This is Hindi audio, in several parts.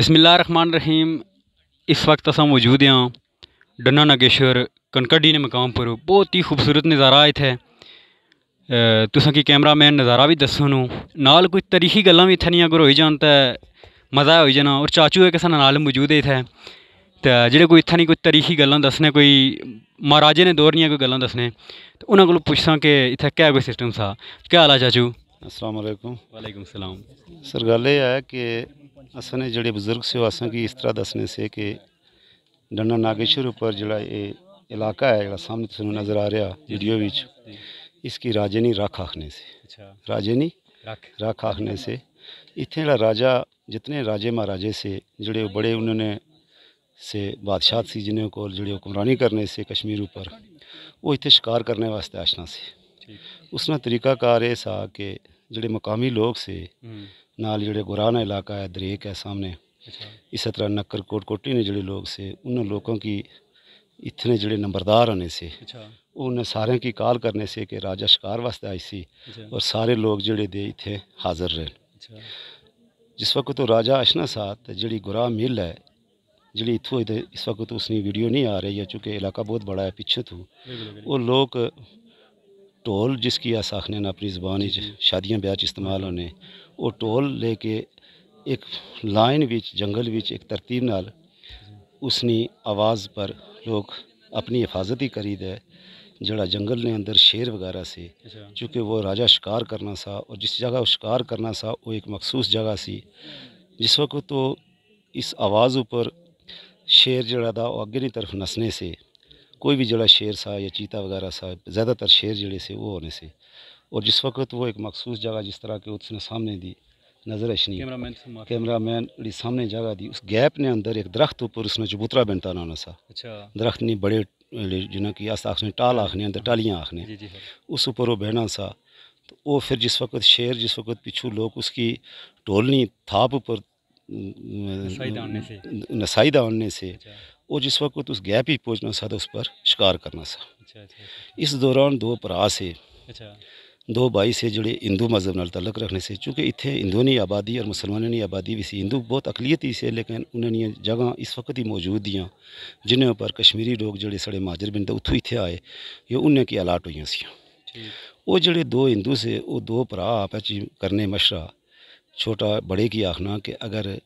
रहमान रहीम इस वक्त अस मौजूद हाँ डन्ना नागेश्वर कनकडी ने मकाम पर बहुत ही खूबसूरत नज़ारा इतने तुसा कि कैमरा मैन नज़ारा भी दस्सन नाल कोई तरीखी गल् भी इतनी अगर हो जान मज़ा हो जाना और चाचू इक साढ़े नाल मौजूद है इतने तो जो कोई इत्थें नहीं कोई तरीखी गल् दसने कोई महाराजे ने दौर कोई गल् दसने तो उन्होंने कोला कि इतने क्या कोई सिस्टम सा क्या हाल है चाचू असलम वालेकुम सलाम सर गल है कि असने जेह्ड़े बजुर्ग से ओह् इस तरह दसने से कि डंडा नागेश्वर उपर जेह्ड़ा एह् इलाका ऐ जेह्ड़ा सामनै तुसेंगी तो नजर आ रहा वीडियो बिच्च इसगी राजे नी रख आखने से अच्छा। राजे नी रख आखने से इत्थें राजा जितने राजे महाराजे से जेह्ड़े बड़े उन्होंने से बादशाह सी जिन्हें कोल जेह्ड़े हुक्मरानी करने से कश्मीर उपर वो इतने शिकार करने वास्ते आशना से उसना तरीकाकार एह् सा कि जेह्ड़े मकामी लोग से हम्म। नाल जो गुराना इलाका है दरेक है सामने अच्छा। इस तरह नक्कर कोट कोटी ने जो लोग से उन्होंने लोगों की इतने जो नंबरदार होने से अच्छा। उन्हें सारे की कॉल करने से कि राजा शिकार वास्ते आई सी अच्छा। और सारे लोग जोड़े दे इतने हाजिर रहे जिस वक्त तो राजा अशना साथ जी गुराह मिल है जी इतों इस वक्त तो उसकी वीडियो नहीं आ रही है चूँकि इलाका बहुत बड़ा है पिछे तो वो लोग ढोल जिसकी अस आखने अपनी जबान शादियाँ ब्याह इस्तेमाल होने ਉਹ ਢੋਲ ਲੈ ਕੇ ਇੱਕ ਲਾਈਨ ਵਿੱਚ ਜੰਗਲ ਵਿੱਚ ਇੱਕ ਤਰਤੀਬ ਨਾਲ ਉਸਨੀ ਆਵਾਜ਼ ਪਰ अपनी हिफाजत ही करी दे जड़ा जंगल ने अंदर शेर वगैरह से अच्छा। चूँकि वो राजा शिकार करना सा और जिस जगह शिकार करना सा वो एक मखसूस जगह सी जिस वक्त तो इस आवाज़ उपर शेर जड़ा था वो अगे की तरफ नसने से कोई भी जड़ा शेर सा या चीता वगैरह सा ज़्यादातर शेर जड़े से वो होने से और जिस वक्त वो एक मखसूस जगह जिस तरह के उसने सामने दी नजर अशनी कैमरा मैन सामने जगह दी उस गैप ने अंदर एक दरख्त ऊपर उसने चबूतरा बनता ना सा अच्छा दरख्त ने बड़े जिन्हें कि अस आखने टाल हाँ। आखने अंदर टालियाँ आखने हाँ। उस ऊपर वो बहना सा तो वो फिर जिस वक्त शेर जिस वक्त पिछू लोग उसकी टोलनी थाप ऊपर नसाई आने से अच्छा। वो जिस वक्त उस गैप ही पहुँचना सा तो उस पर शिकार करना सा अच्छा, अच्छा, इस दौरान दो परा से दो बई से जुड़े हिंदू मजहब नाल तलक रखने से चूंकि इतने हिंदुओं की आबादी और मुसलमानों की आबादी भी सी हिंदू बहुत अकलीत ही से लेकिन उन्होंने जगह इस वक्त ही मौजूद दियाँ जिन्हें पर कश्मीरी लोग जो सड़े माजर बिंद उतु इतने आए ये उन्हें की अलाट हुई सी वो जड़े दो हिंदू से वो दो भ्रा आप करने मशरा छोटा बड़े की आखना कि अगर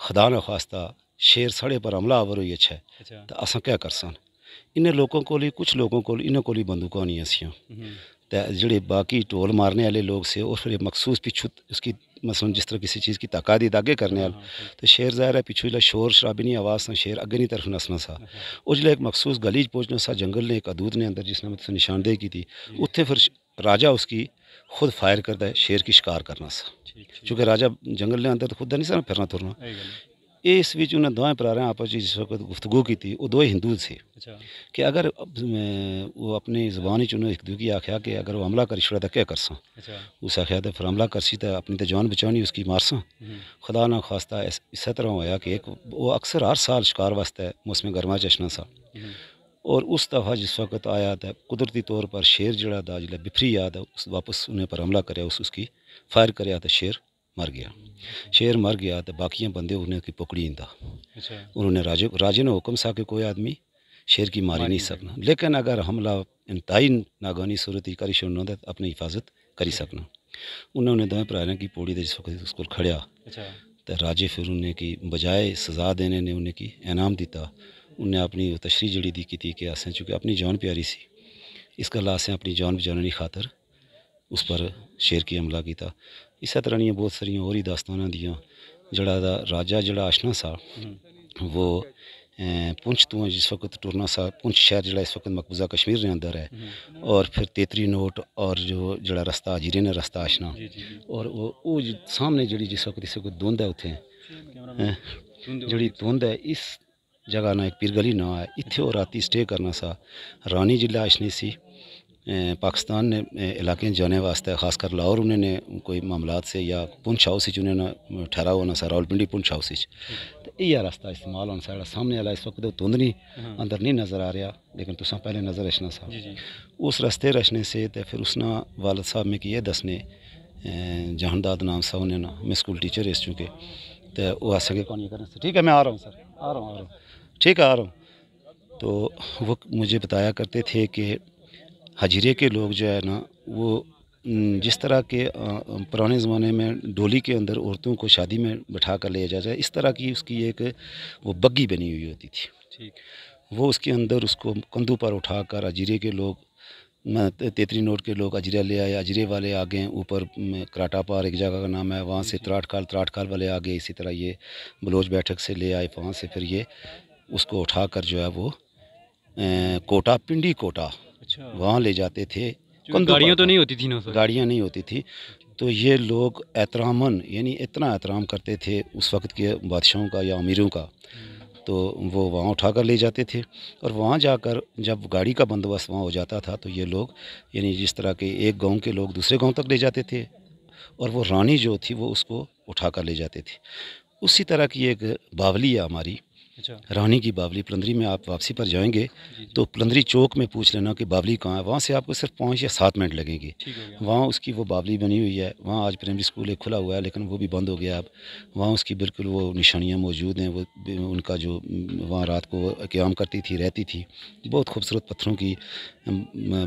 खुदा नखास्ता शेर साढ़े पर हमला अवर हुई अच्छा तो असं क्या कर सन इन्हें लोगों को कुछ लोगों को इन्हों को बंदूक नहीं तो जेह्ड़े बाकी ढोल मारने आह्ले लोग से ओह् फिर मखसूस पिछू उसकी मसलन जिस तरह किसी चीज़ की गी दी दागे करने आह्ले हाँ, हाँ। ते तो शेर जाहिर है पिच्छूं जेल्लै शोर शराबी नहीं आवाज सां शेर अग्गें दी तरफ नसना सा ओह् जेल्लै इक मखसूस गली च सा जंगल ने एक अदूत ने अंदर जिसने मतलब निशानदेही की कीती उत्थें फिर राजा उसकी खुद फायर करदा ऐ शेर की शिकार करना सा क्योंकि राजा जंगल ने अंदर तो खुद नहीं सर फिरना तुरना इस बीच उन्हें दोएं प्रारें आपस में जिस वक्त गुफ्तगु की थी वो दो हिंदू थे अच्छा। कि अगर वो अपनी जबान एक दूए की आख्या कि अगर वो हमला करी छोड़ा तो क्या सा अच्छा। उस आख्या तो फिर हमला सी तो अपनी तो जान बचानी उसकी मार सा हम्म। खुदा ना खास्ता इस तरह होया कि एक वो अक्सर हर साल शिकार वास्ते मौसम गर्मा चशना सा हम्म। और उस दफ़ा जिस वक्त आया था कुदरती तौर पर शेर जड़ा था जिला बिफरी याद है उस वापस उन्हें पर हमला करे उस उसकी फायर करे शेर मर गया शेर मर गया तो बाकी बंदे उन्हें की पकड़ी इंदा अच्छा। उन्होंने राजे राजे ने हुक्म सा कि कोई आदमी शेर की मारी नहीं सकना लेकिन अगर हमला इंतई नागानी सूरत ही करी छोड़ना तो अपनी हिफाजत करी अच्छा। सकना उन्हें उन्हें दवें भराएं की पौड़ी दे वक्त खड़िया अच्छा। तो राजे फिर उन्हें की बजाय सजा देने ने उन्हें की इनाम दिता उन्हें अपनी तशरी जड़ी दी की कि असें चूंकि अपनी जान प्यारी सी इस गल्ला असें अपनी जान बचाने की खातर उस पर शेर की हमला किया इस तरह ਦੀਆਂ सारिया ਸਾਰੀਆਂ ਹੋਰ ਹੀ ਦਾਸਤਾਨਾਂ ਦੀਆਂ ਜਿਹੜਾ ਦਾ ਰਾਜਾ ਜਿਹੜਾ पुंछ तो जिस वक्त टुरना सा पुंछ शहर जो इस वक्त मकबूजा कश्मीर के अंदर है हम्म। और फिर तेतरी नोट और जो जरा रस्ता हजीरे ने रस्ता आशना और वो सामने जी जिस वक्त इस वक्त धुंध है उत्थें जी धुंध है इस जगह ना एक पीरगली ना है इतने और राती स्टे करना सा रानी जिला आशनी सी पाकिस्तान ने इलाके जाने वास्ते खासकर लाहौर उन्होंने कोई मामला से या पुंछ हाउस उन्होंने ठहरा होना सा रावलपिंडी पुंछ हाउस तो यह रास्ता इस्तेमाल होना साढ़ा सामने वाला इस वक्त धुंध नहीं हाँ। अंदर नहीं नज़र आ रहा लेकिन तुसा पहले नज़र रचना सा उस रास्ते रचने से तो फिर उसना वालद साहब में कि यह दसने जहानदाद नाम सा उन्हें ना मैं स्कूल टीचर इस चुके तो वह अस अगे कौन करना ठीक है मैं आ रहा हूँ सर आ रहा हूँ आ रहा हूँ ठीक है आ रहा हूँ तो वो मुझे बताया करते थे कि हजीरे के लोग जो है ना वो जिस तरह के पुराने ज़माने में डोली के अंदर औरतों को शादी में बैठा कर ले जाया जाए इस तरह की उसकी एक वो बग्गी बनी हुई होती थी ठीक वो उसके अंदर उसको कंधों पर उठा कर अजीरे के लोग तेतरी नोट के लोग अजीरा ले आए अजरे वाले आ गए ऊपर कराटा पार एक जगह का नाम है वहाँ से त्राट त्राटकाल त्राट वाले आ गए इसी तरह ये बलोच बैठक से ले आए वहाँ से फिर ये उसको उठा कर जो है वो ए, कोटा पिंडी कोटा अच्छा वहाँ ले जाते थे गाड़ियाँ तो नहीं होती थी ना गाड़ियाँ नहीं होती थी तो ये लोग एहतरामन यानी इतना एहतराम करते थे उस वक्त के बादशाहों का या अमीरों का हम्म। तो वो वहाँ उठा कर ले जाते थे और वहाँ जाकर जब गाड़ी का बंदोबस्त वहाँ हो जाता था तो ये लोग यानी जिस तरह के एक गांव के लोग दूसरे गांव तक ले जाते थे और वो रानी जो थी वो उसको उठा कर ले जाते थे उसी तरह की एक बावली है हमारी अच्छा। रानी की बावली पलंदरी में आप वापसी पर जाएंगे तो पलंदरी चौक में पूछ लेना कि बावली कहाँ है वहाँ से आपको सिर्फ पाँच या सात मिनट लगेंगे वहाँ उसकी वो बावली बनी हुई है वहाँ आज प्राइमरी स्कूल एक खुला हुआ है लेकिन वो भी बंद हो गया अब वहाँ उसकी बिल्कुल वो निशानियाँ मौजूद हैं वो उनका जो वहाँ रात को क्याम करती थी रहती थी बहुत खूबसूरत पत्थरों की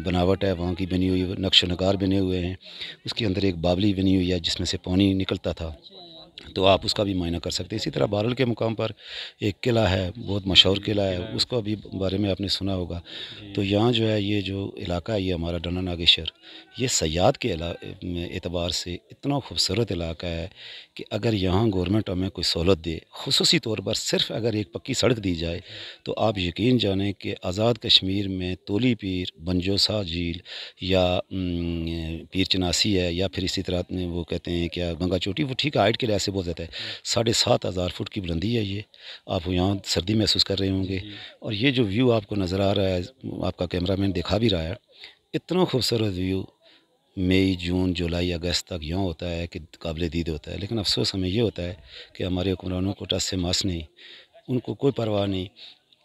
बनावट है वहाँ की बनी हुई नक्श नगार बने हुए हैं उसके अंदर एक बावली बनी हुई है जिसमें से पानी निकलता था अच्छा। तो आप उसका भी मायना कर सकते हैं इसी तरह बारल के मुकाम पर एक किला है बहुत मशहूर किला है उसका भी बारे में आपने सुना होगा तो यहाँ जो है ये जो इलाका है ये हमारा डना नागेश्वर ये सयाद के एतबार से इतना खूबसूरत इलाका है कि अगर यहाँ गवर्नमेंट हमें कोई सहूलत दे खसूसी तौर पर सिर्फ अगर एक पक्की सड़क दी जाए तो आप यकीन जाने कि आज़ाद कश्मीर में तोली पीर बंजोसा झील या पीर चनासी है या फिर इसी तरह वो कहते हैं क्या गंगा चोटी वो ठीक है हाइट के लिए से से बहुत ज़्यादा है साढ़े सात हज़ार फुट की बुलंदी है ये आप यहाँ सर्दी महसूस कर रहे होंगे और ये जो व्यू आपको नज़र आ रहा है आपका कैमरा मैन दिखा भी रहा है इतना खूबसूरत व्यू मई जून जुलाई अगस्त तक यूँ होता है कि काबिल दीद होता है लेकिन अफसोस हमें यह होता है कि हमारे हुक्मरानों को टस से मास नहीं उनको कोई परवाह नहीं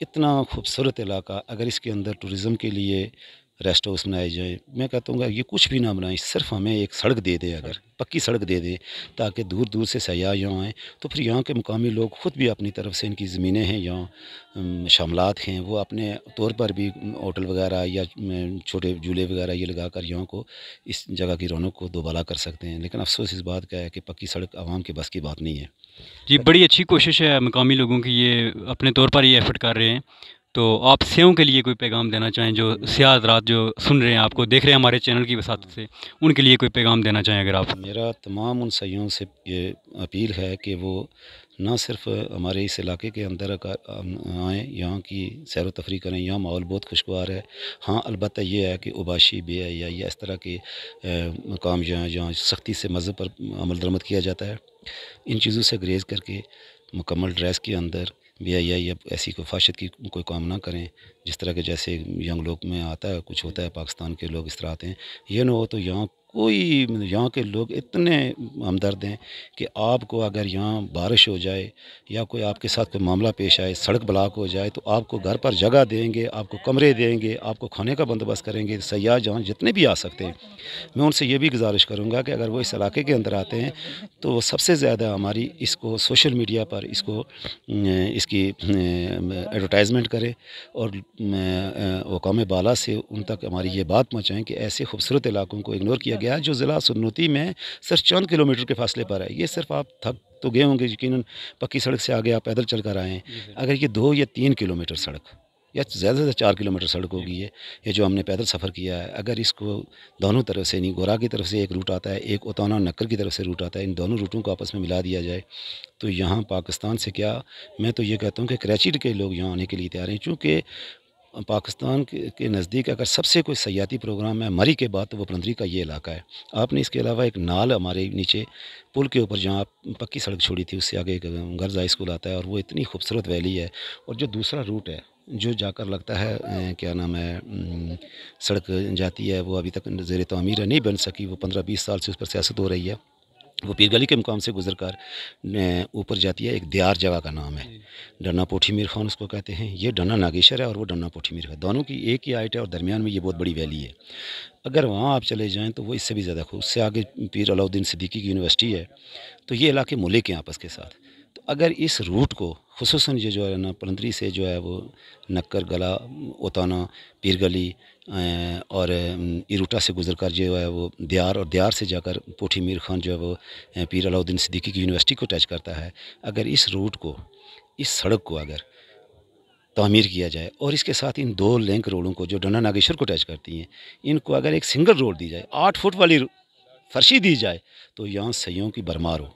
इतना खूबसूरत इलाका अगर इसके अंदर टूरिज़म के लिए रेस्ट हाउस बनाए जाए मैं कहता हूँ ये कुछ भी ना बनाएं सिर्फ हमें एक सड़क दे दे अगर पक्की सड़क दे दे ताकि दूर दूर से सयाह यहाँ आएँ तो फिर यहाँ के मुकामी लोग ख़ुद भी अपनी तरफ से इनकी ज़मीनें हैं यहाँ शामलात हैं वो अपने तौर पर भी होटल वगैरह या छोटे झूले वगैरह ये लगा कर यहाँ को इस जगह की रौनक को दोबाला कर सकते हैं लेकिन अफसोस इस बात का है कि पक्की सड़क आवाम के बस की बात नहीं है जी बड़ी अच्छी कोशिश है मकामी लोगों की ये अपने तौर पर ये एफर्ट कर रहे हैं तो आप सेवों के लिए कोई पैगाम देना चाहें जो सियाह रात जो सुन रहे हैं आपको देख रहे हैं हमारे चैनल की वसात से उनके लिए कोई पैगाम देना चाहें अगर आप मेरा तमाम उन सयों से ये अपील है कि वो ना सिर्फ हमारे इस इलाके के अंदर आएँ यहाँ की सैर तफरी करें यहाँ माहौल बहुत खुशगवार है हाँ अलबत् यह है कि उबाशी बे या, या इस तरह के मकाम जहाँ जहाँ सख्ती से मज़हब पर अमल दरमद किया जाता है इन चीज़ों से ग्रेज़ करके मुकम्मल ड्रेस के अंदर बेहयाई या ऐसी कोई फाशत की कोई काम ना करें जिस तरह के जैसे यंग लोग में आता है कुछ होता है पाकिस्तान के लोग इस तरह आते हैं ये ना हो तो यहाँ कोई यहाँ के लोग इतने हमदर्द हैं कि आपको अगर यहाँ बारिश हो जाए या कोई आपके साथ कोई मामला पेश आए सड़क ब्लॉक हो जाए तो आपको घर पर जगह देंगे आपको कमरे देंगे आपको खाने का बंदोबस्त करेंगे सयाह जहाँ जितने भी आ सकते हैं मैं उनसे ये भी गुजारिश करूँगा कि अगर वो इस इलाके के अंदर आते हैं तो सबसे ज़्यादा हमारी इसको सोशल मीडिया पर इसको इसकी एडवर्टाइजमेंट करें और वकाम बाला से उन तक हमारी ये बात पहुँचाएँ कि ऐसे खूबसूरत इलाकों को इग्नोर किया गया गया जो ज़िला सुन्नती में सिर्फ चंद किलोमीटर के फासले पर है ये सिर्फ आप थक तो गए होंगे यकीन पक्की सड़क से आगे आप पैदल चल कर आए हैं अगर ये दो या तीन किलोमीटर सड़क या ज़्यादा से ज़्यादा चार किलोमीटर सड़क होगी ये ये जो हमने पैदल सफ़र किया है अगर इसको दोनों तरफ से नहीं गोरा की तरफ से एक रूट आता है एक उतौना नक्कर की तरफ से रूट आता है इन दोनों रूटों को आपस में मिला दिया जाए तो यहाँ पाकिस्तान से क्या मैं तो ये कहता हूँ कि कराची के लोग यहाँ आने के लिए तैयार हैं चूँकि पाकिस्तान के, के नज़दीक अगर सबसे कोई सयाती प्रोग्राम है मरी के बाद तो वो पंदरी का ये इलाका है आपने इसके अलावा एक नाल हमारे नीचे पुल के ऊपर जहाँ पक्की सड़क छोड़ी थी उससे आगे एक गर्ज हाई स्कूल आता है और वो इतनी खूबसूरत वैली है और जो दूसरा रूट है जो जाकर लगता है क्या नाम है सड़क जाती है वो अभी तक जेर तमीर नहीं बन सकी वो पंद्रह बीस साल से उस पर सियासत हो रही है वो पीर गली के मुकाम से गुजर कर ऊपर जाती है एक दियार जगह का नाम है डन्ना पोठी मीर खान उसको कहते हैं ये डन्ना नागेश्वर है और वो डन्ना पोठी मीर खान दोनों की एक ही हाइट है और दरमियान में ये बहुत बड़ी वैली है अगर वहाँ आप चले जाएँ तो वो इससे भी ज़्यादा खूब उससे आगे पीर अलाउद्दीन सिद्दीकी की यूनिवर्सिटी है तो ये इलाके मलिक हैं आपस के साथ तो अगर इस रूट को खसूस ये जो है ना पलंदरी से जो है वो नक्कर गला ओताना पीर गली और इरूटा से गुजर कर जो है वो दियार और दियार से जाकर पोठी मीर खान जो है वो पीर अलाउद्दीन सिद्दीकी की यूनिवर्सिटी को टच करता है अगर इस रूट को इस सड़क को अगर तमीर किया जाए और इसके साथ इन दो लिंक रोडों को जो डना नागेश्वर को टच करती हैं इनको अगर एक सिंगल रोड दी जाए आठ फुट वाली फर्शी दी जाए तो यहाँ सयों की भरमार हो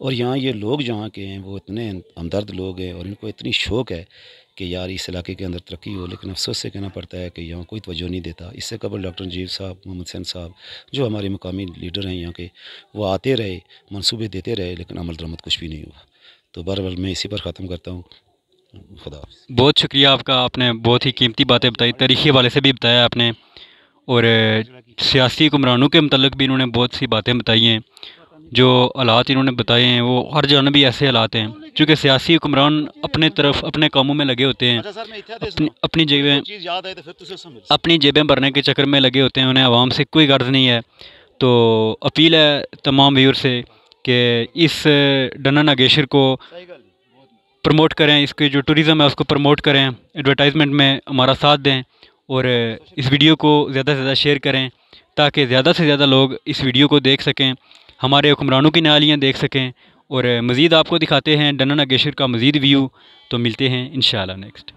और यहाँ ये लोग जहाँ के हैं वो इतने हमदर्द लोग हैं और इनको इतनी शौक़ है कि यार इस इलाके के अंदर तरक्की हो लेकिन अफसोस से कहना पड़ता है कि यहाँ कोई तवज्जो नहीं देता इससे कबल डॉक्टर नजीब साहब मोहम्मद सैन साहब जो हमारे मकामी लीडर हैं यहाँ के वो आते रहे मनसूबे देते रहे लेकिन अमल दरामद कुछ भी नहीं हुआ तो बार मैं इसी पर ख़त्म करता हूँ खुदा बहुत शुक्रिया आपका आपने बहुत ही कीमती बातें बताई तरीके वाले से भी बताया आपने और सियासी हुमरानों के मतलब भी इन्होंने बहुत सी बातें बताई हैं जो हालात इन्होंने बताए हैं वो हर जान भी ऐसे हालात हैं क्योंकि सियासी हुक्मरान अपने तरफ अपने कामों में लगे होते हैं अच्छा अपनी जेबें तो अपनी जेबें भरने के चक्कर में लगे होते हैं उन्हें आवाम से कोई गर्ज नहीं है तो अपील है तमाम व्यूर से कि इस डना नागेशर को प्रमोट करें इसके जो टूरिज़म है उसको प्रमोट करें एडवर्टाइजमेंट में हमारा साथ दें और इस वीडियो को ज़्यादा से ज़्यादा शेयर करें ताकि ज़्यादा से ज़्यादा लोग इस वीडियो को देख सकें हमारे हुक्मरानों की नालियाँ देख सकें और मज़ीद आपको दिखाते हैं डन्ना नागेश्वर का मज़ीद व्यू तो मिलते हैं इन नेक्स्ट